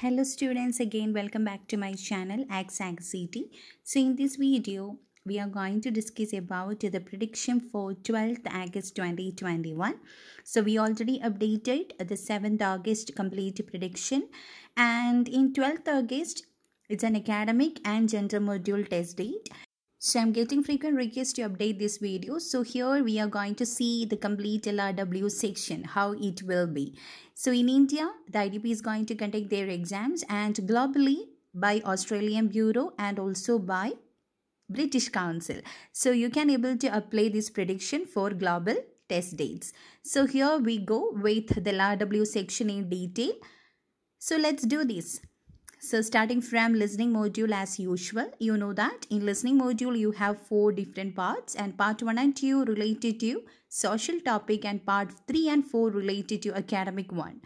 Hello students again welcome back to my channel X X C T. So in this video we are going to discuss about the prediction for 12th August 2021. So we already updated the 7th August complete prediction and in 12th August it's an academic and gender module test date so I'm getting frequent requests to update this video. So here we are going to see the complete LRW section, how it will be. So in India, the IDP is going to conduct their exams and globally by Australian Bureau and also by British Council. So you can able to apply this prediction for global test dates. So here we go with the LRW section in detail. So let's do this. So starting from listening module as usual, you know that in listening module you have four different parts and part 1 and 2 related to social topic and part 3 and 4 related to academic one.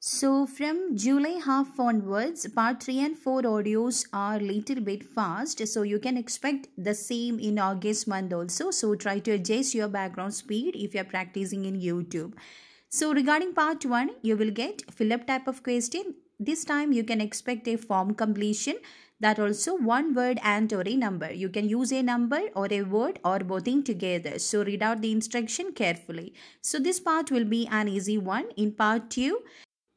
So from July half onwards, part 3 and 4 audios are little bit fast. So you can expect the same in August month also. So try to adjust your background speed if you are practicing in YouTube. So regarding part 1, you will get fill-up type of question this time you can expect a form completion that also one word and or a number. You can use a number or a word or both in together. So read out the instruction carefully. So this part will be an easy one. In part 2,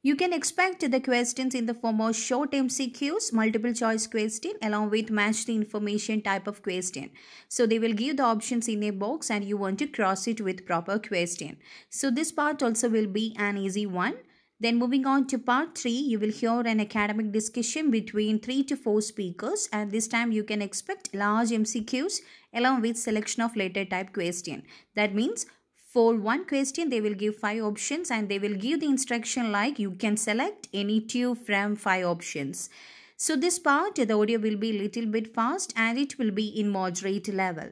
you can expect the questions in the form of short MCQs, multiple choice question along with match the information type of question. So they will give the options in a box and you want to cross it with proper question. So this part also will be an easy one. Then moving on to part 3, you will hear an academic discussion between 3 to 4 speakers and this time you can expect large MCQs along with selection of letter type question. That means for one question they will give five options and they will give the instruction like you can select any two from five options. So this part the audio will be little bit fast and it will be in moderate level.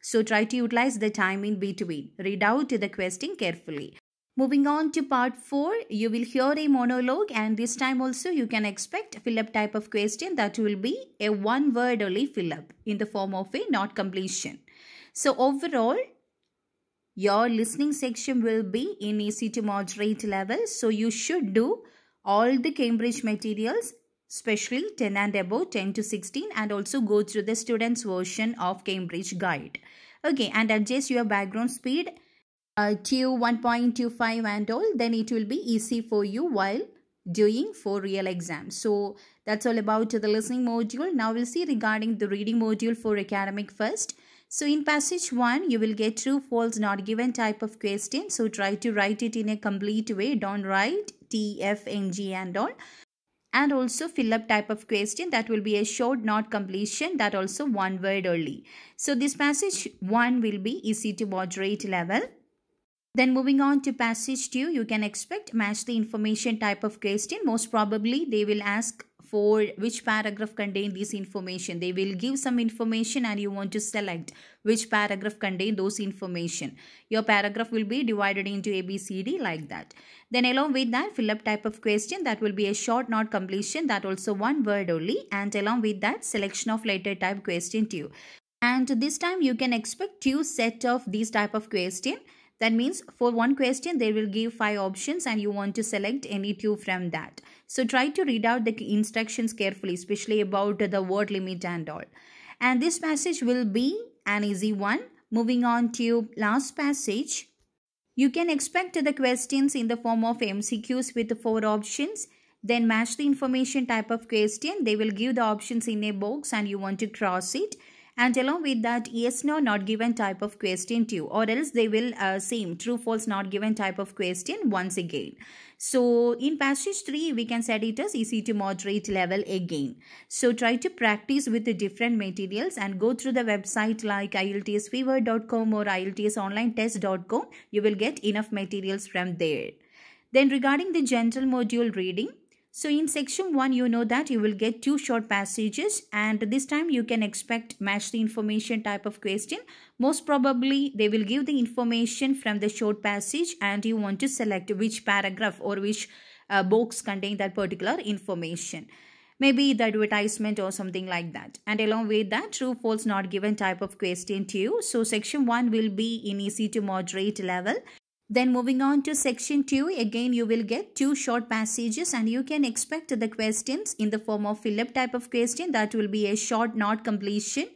So try to utilize the time in between. Read out the question carefully. Moving on to part 4, you will hear a monologue and this time also you can expect fill-up type of question that will be a one word only fill-up in the form of a not completion. So overall, your listening section will be in easy to moderate level. So you should do all the Cambridge materials, especially 10 and above, 10 to 16 and also go through the student's version of Cambridge guide. Okay, and adjust your background speed uh, 1.25 and all then it will be easy for you while doing for real exams. So that's all about the listening module. Now we'll see regarding the reading module for academic first. So in passage 1, you will get true, false, not given type of question. So try to write it in a complete way. Don't write T, F, N, G and all. And also fill up type of question that will be a short not completion that also one word only. So this passage 1 will be easy to moderate level. Then moving on to passage 2, you can expect match the information type of question. Most probably they will ask for which paragraph contain this information. They will give some information and you want to select which paragraph contain those information. Your paragraph will be divided into A, B, C, D like that. Then along with that fill up type of question that will be a short not completion that also one word only and along with that selection of letter type question too. And this time you can expect two set of these type of question that means for one question, they will give five options and you want to select any two from that. So try to read out the instructions carefully, especially about the word limit and all. And this passage will be an easy one. Moving on to last passage. You can expect the questions in the form of MCQs with four options. Then match the information type of question. They will give the options in a box and you want to cross it and along with that yes no not given type of question too or else they will uh, same true false not given type of question once again so in passage 3 we can set it as easy to moderate level again so try to practice with the different materials and go through the website like iltsfever.com or iltsonlinetest.com you will get enough materials from there then regarding the general module reading so in section 1, you know that you will get two short passages and this time you can expect match the information type of question. Most probably they will give the information from the short passage and you want to select which paragraph or which uh, box contain that particular information. Maybe the advertisement or something like that. And along with that, true, false, not given type of question to you. So section 1 will be in easy to moderate level. Then moving on to section 2, again you will get two short passages and you can expect the questions in the form of fill-up type of question that will be a short not completion.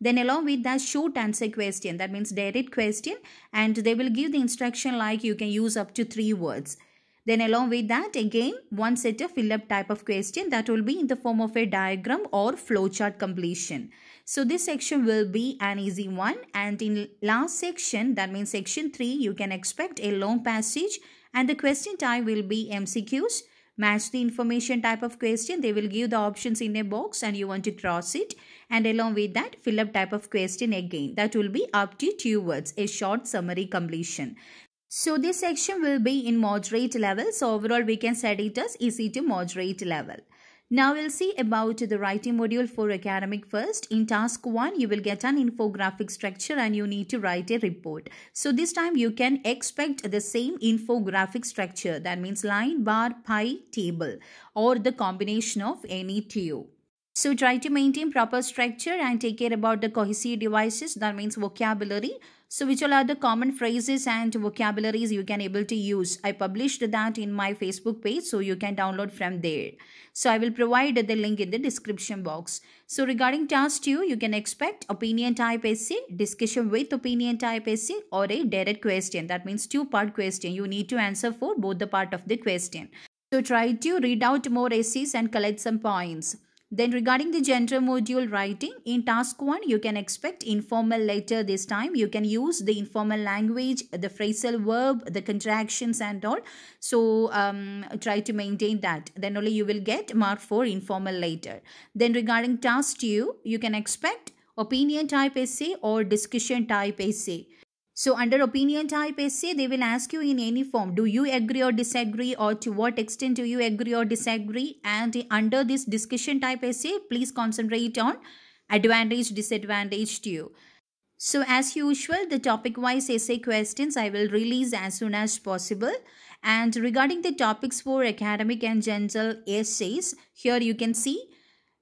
Then along with that short answer question that means direct question and they will give the instruction like you can use up to three words. Then along with that again one set of fill-up type of question that will be in the form of a diagram or flowchart completion. So this section will be an easy one and in last section that means section 3 you can expect a long passage and the question type will be MCQs. Match the information type of question. They will give the options in a box and you want to cross it. And along with that, fill up type of question again. That will be up to two words, a short summary completion. So this section will be in moderate level. So overall we can set it as easy to moderate level. Now we'll see about the writing module for academic first. In task 1, you will get an infographic structure and you need to write a report. So this time you can expect the same infographic structure that means line, bar, pie, table or the combination of any two. So try to maintain proper structure and take care about the cohesive devices that means vocabulary so which all are the common phrases and vocabularies you can able to use. I published that in my Facebook page so you can download from there. So I will provide the link in the description box. So regarding task 2 you can expect opinion type essay, discussion with opinion type essay or a direct question that means two part question you need to answer for both the part of the question. So try to read out more essays and collect some points. Then regarding the gender module writing, in task 1, you can expect informal letter this time. You can use the informal language, the phrasal verb, the contractions and all. So um, try to maintain that. Then only you will get mark for informal later. Then regarding task 2, you can expect opinion type essay or discussion type essay. So under opinion type essay, they will ask you in any form, do you agree or disagree or to what extent do you agree or disagree? And under this discussion type essay, please concentrate on advantage, disadvantage to you. So as usual, the topic wise essay questions I will release as soon as possible. And regarding the topics for academic and general essays, here you can see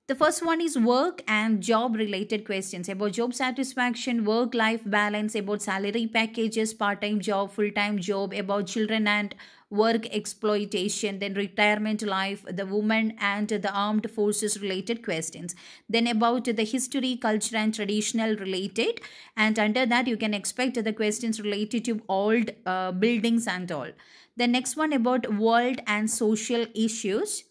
the first one is work and job related questions about job satisfaction, work life balance, about salary packages, part time job, full time job, about children and work exploitation, then retirement life, the woman and the armed forces related questions. Then about the history, culture and traditional related and under that you can expect the questions related to old uh, buildings and all. The next one about world and social issues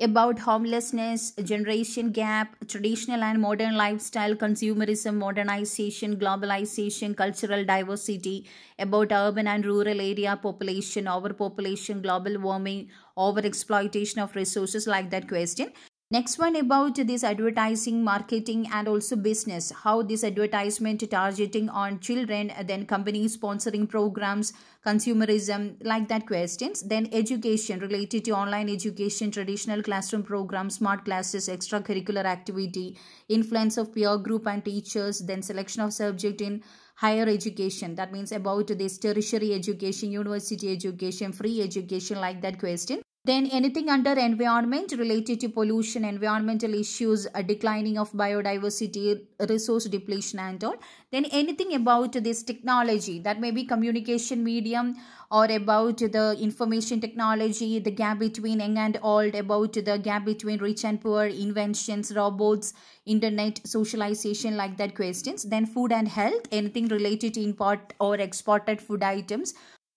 about homelessness, generation gap, traditional and modern lifestyle, consumerism, modernization, globalization, cultural diversity, about urban and rural area population, overpopulation, global warming, overexploitation of resources, like that question. Next one about this advertising, marketing and also business. How this advertisement targeting on children, then company sponsoring programs, consumerism, like that questions. Then education related to online education, traditional classroom programs, smart classes, extracurricular activity, influence of peer group and teachers, then selection of subject in higher education that means about this tertiary education university education free education like that question then anything under environment related to pollution, environmental issues, declining of biodiversity, resource depletion and all. Then anything about this technology that may be communication medium or about the information technology, the gap between young and old, about the gap between rich and poor, inventions, robots, internet, socialization like that questions. Then food and health, anything related to import or exported food items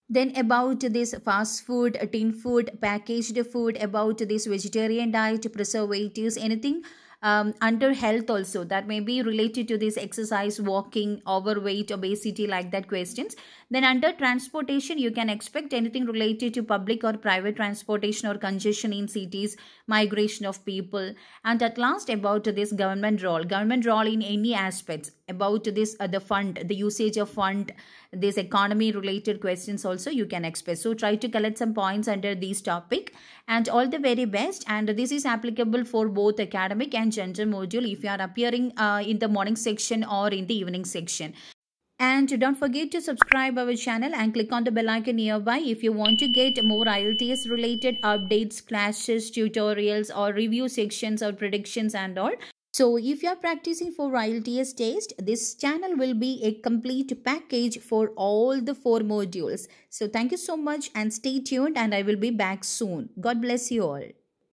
then about this fast food tin food packaged food about this vegetarian diet preservatives anything um, under health also that may be related to this exercise walking overweight obesity like that questions then under transportation you can expect anything related to public or private transportation or congestion in cities migration of people and at last about this government role government role in any aspects about this uh, the fund the usage of fund this economy related questions also you can expect so try to collect some points under this topic and all the very best and this is applicable for both academic and and gender module if you are appearing uh, in the morning section or in the evening section. And don't forget to subscribe our channel and click on the bell icon nearby if you want to get more IELTS related updates, classes, tutorials or review sections or predictions and all. So if you are practicing for IELTS test, this channel will be a complete package for all the four modules. So thank you so much and stay tuned and I will be back soon. God bless you all.